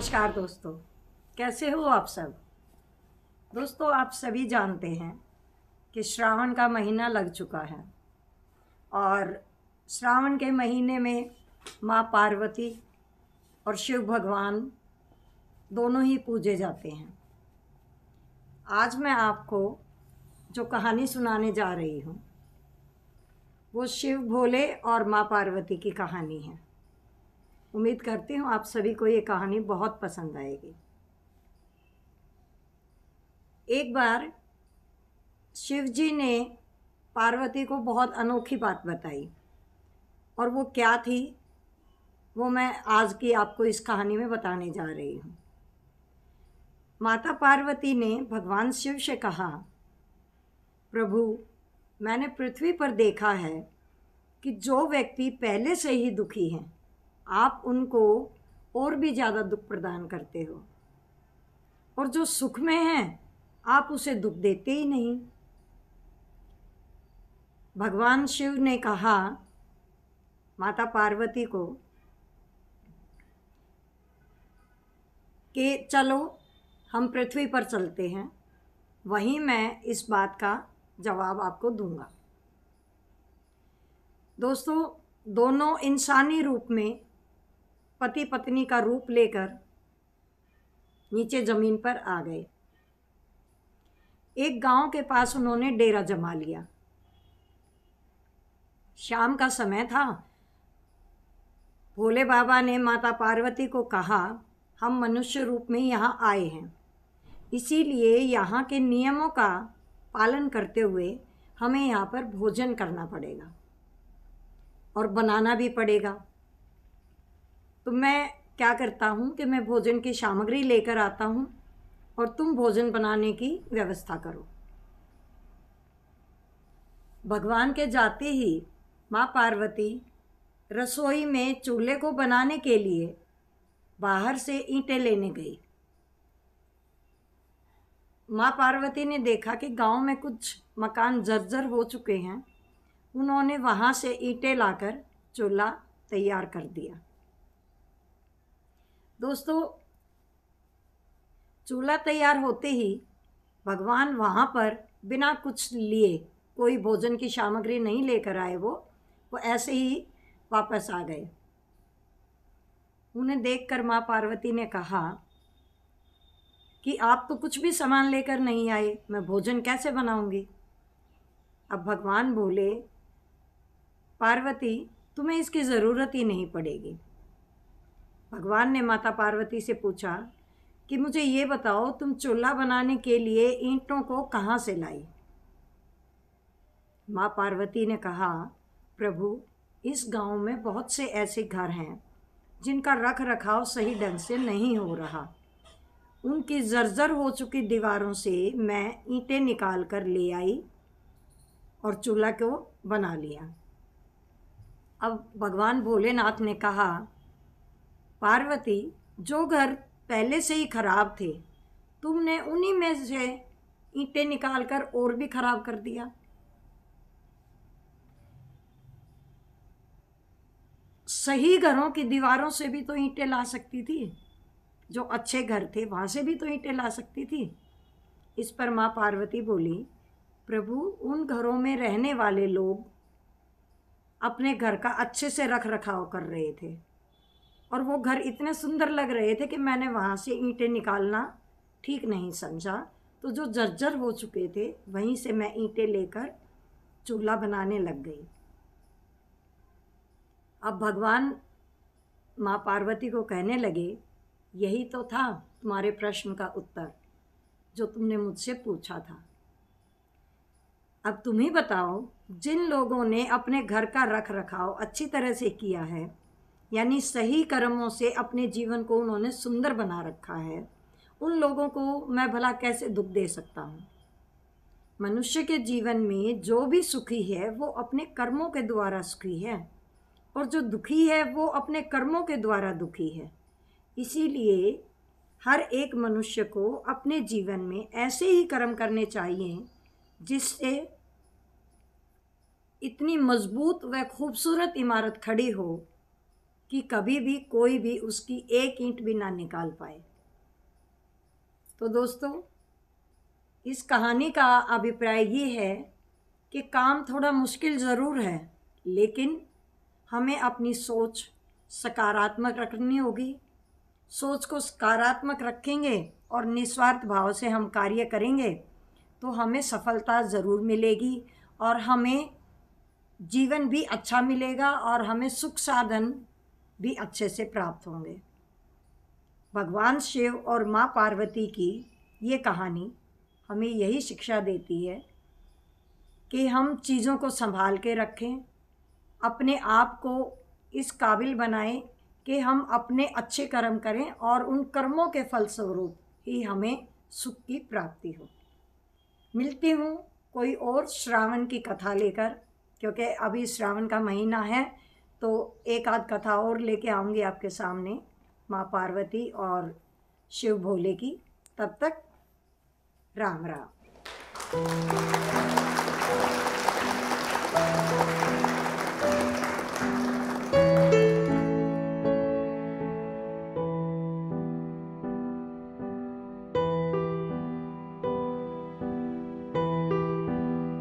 नमस्कार दोस्तों कैसे हो आप सब दोस्तों आप सभी जानते हैं कि श्रावण का महीना लग चुका है और श्रावण के महीने में माँ पार्वती और शिव भगवान दोनों ही पूजे जाते हैं आज मैं आपको जो कहानी सुनाने जा रही हूँ वो शिव भोले और माँ पार्वती की कहानी है उम्मीद करती हूँ आप सभी को ये कहानी बहुत पसंद आएगी एक बार शिव जी ने पार्वती को बहुत अनोखी बात बताई और वो क्या थी वो मैं आज की आपको इस कहानी में बताने जा रही हूँ माता पार्वती ने भगवान शिव से कहा प्रभु मैंने पृथ्वी पर देखा है कि जो व्यक्ति पहले से ही दुखी हैं आप उनको और भी ज़्यादा दुख प्रदान करते हो और जो सुख में हैं आप उसे दुख देते ही नहीं भगवान शिव ने कहा माता पार्वती को कि चलो हम पृथ्वी पर चलते हैं वहीं मैं इस बात का जवाब आपको दूंगा दोस्तों दोनों इंसानी रूप में पति पत्नी का रूप लेकर नीचे ज़मीन पर आ गए एक गांव के पास उन्होंने डेरा जमा लिया शाम का समय था भोले बाबा ने माता पार्वती को कहा हम मनुष्य रूप में यहाँ आए हैं इसीलिए यहाँ के नियमों का पालन करते हुए हमें यहाँ पर भोजन करना पड़ेगा और बनाना भी पड़ेगा तो मैं क्या करता हूँ कि मैं भोजन की सामग्री लेकर आता हूँ और तुम भोजन बनाने की व्यवस्था करो भगवान के जाते ही माँ पार्वती रसोई में चूल्हे को बनाने के लिए बाहर से ईंटें लेने गई माँ पार्वती ने देखा कि गांव में कुछ मकान जर्जर हो चुके हैं उन्होंने वहाँ से ईंटें लाकर चूल्हा तैयार कर दिया दोस्तों चूल्हा तैयार होते ही भगवान वहाँ पर बिना कुछ लिए कोई भोजन की सामग्री नहीं लेकर आए वो वो ऐसे ही वापस आ गए उन्हें देखकर माँ पार्वती ने कहा कि आप तो कुछ भी सामान लेकर नहीं आए मैं भोजन कैसे बनाऊंगी अब भगवान बोले पार्वती तुम्हें इसकी ज़रूरत ही नहीं पड़ेगी भगवान ने माता पार्वती से पूछा कि मुझे ये बताओ तुम चूल्हा बनाने के लिए ईंटों को कहाँ से लाई माँ पार्वती ने कहा प्रभु इस गांव में बहुत से ऐसे घर हैं जिनका रख रखाव सही ढंग से नहीं हो रहा उनकी जर्जर हो चुकी दीवारों से मैं ईंटें निकाल कर ले आई और चूल्हा को बना लिया अब भगवान भोलेनाथ ने कहा पार्वती जो घर पहले से ही खराब थे तुमने उन्हीं में से ईंटें निकाल कर और भी खराब कर दिया सही घरों की दीवारों से भी तो ईंटें ला सकती थी जो अच्छे घर थे वहाँ से भी तो ईंटें ला सकती थी इस पर माँ पार्वती बोली प्रभु उन घरों में रहने वाले लोग अपने घर का अच्छे से रख रखाव कर रहे थे और वो घर इतने सुंदर लग रहे थे कि मैंने वहाँ से ईंटें निकालना ठीक नहीं समझा तो जो जर्जर हो चुके थे वहीं से मैं ईंटें लेकर चूल्हा बनाने लग गई अब भगवान माँ पार्वती को कहने लगे यही तो था तुम्हारे प्रश्न का उत्तर जो तुमने मुझसे पूछा था अब तुम ही बताओ जिन लोगों ने अपने घर का रख रखाव अच्छी तरह से किया है यानी सही कर्मों से अपने जीवन को उन्होंने सुंदर बना रखा है उन लोगों को मैं भला कैसे दुख दे सकता हूँ मनुष्य के जीवन में जो भी सुखी है वो अपने कर्मों के द्वारा सुखी है और जो दुखी है वो अपने कर्मों के द्वारा दुखी है इसीलिए हर एक मनुष्य को अपने जीवन में ऐसे ही कर्म करने चाहिए जिससे इतनी मजबूत व खूबसूरत इमारत खड़ी हो कि कभी भी कोई भी उसकी एक ईंट भी ना निकाल पाए तो दोस्तों इस कहानी का अभिप्राय ये है कि काम थोड़ा मुश्किल ज़रूर है लेकिन हमें अपनी सोच सकारात्मक रखनी होगी सोच को सकारात्मक रखेंगे और निस्वार्थ भाव से हम कार्य करेंगे तो हमें सफलता ज़रूर मिलेगी और हमें जीवन भी अच्छा मिलेगा और हमें सुख साधन भी अच्छे से प्राप्त होंगे भगवान शिव और माँ पार्वती की ये कहानी हमें यही शिक्षा देती है कि हम चीज़ों को संभाल के रखें अपने आप को इस काबिल बनाएं कि हम अपने अच्छे कर्म करें और उन कर्मों के फलस्वरूप ही हमें सुख की प्राप्ति हो मिलती हूँ कोई और श्रावण की कथा लेकर क्योंकि अभी श्रावण का महीना है तो एक आध कथा और लेके आऊँगी आपके सामने माँ पार्वती और शिव भोले की तब तक राम राम